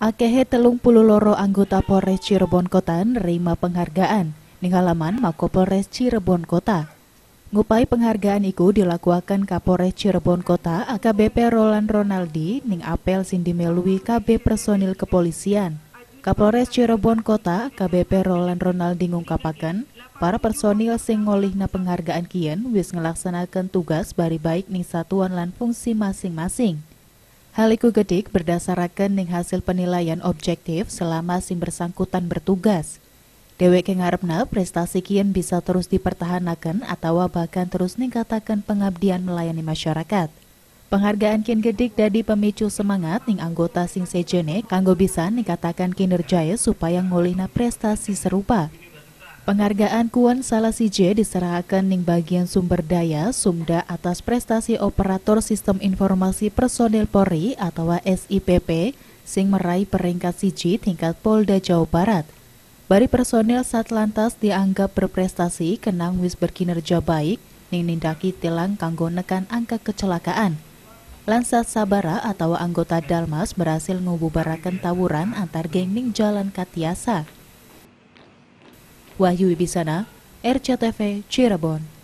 Akehe telung puluh loro anggota Polres Cirebon Kota nerima penghargaan di halaman Mako Polres Cirebon Kota. Ngupai penghargaan itu dilakukan Kapolres Cirebon Kota AKBP Roland Ronaldi ning apel Cindy Melui KB personil kepolisian. Kapolres Cirebon Kota KBP Roland Ronaldi ngungkapakan, para personil sing ngolihna penghargaan kian wis ngelaksanakan tugas bari baik ning satuan lan fungsi masing-masing. Hal gedik berdasarkan ning hasil penilaian objektif selama sing bersangkutan bertugas. Dheweke ngarepna prestasi kian bisa terus dipertahankan atau bahkan terus ningkatakan pengabdian melayani masyarakat. Penghargaan kian gedik dadi pemicu semangat ning anggota sing sejene kanggo bisa ningkatakan kinerjaya supaya ngolihna prestasi serupa. Penghargaan Kuan Salasije diserahkan ning bagian sumber daya Sumda atas prestasi operator sistem informasi personil Polri atau SIPP sing meraih peringkat siji tingkat Polda Jawa Barat. Bari personil Satlantas dianggap berprestasi kenang wis berkinerja baik ning nindaki tilang kanggo nekan angka kecelakaan. Lansat Sabara atau anggota Dalmas berhasil ngububarakan tawuran antar geng ning Jalan Katiasa. Wahyu Wibisana, RCTV Cirebon.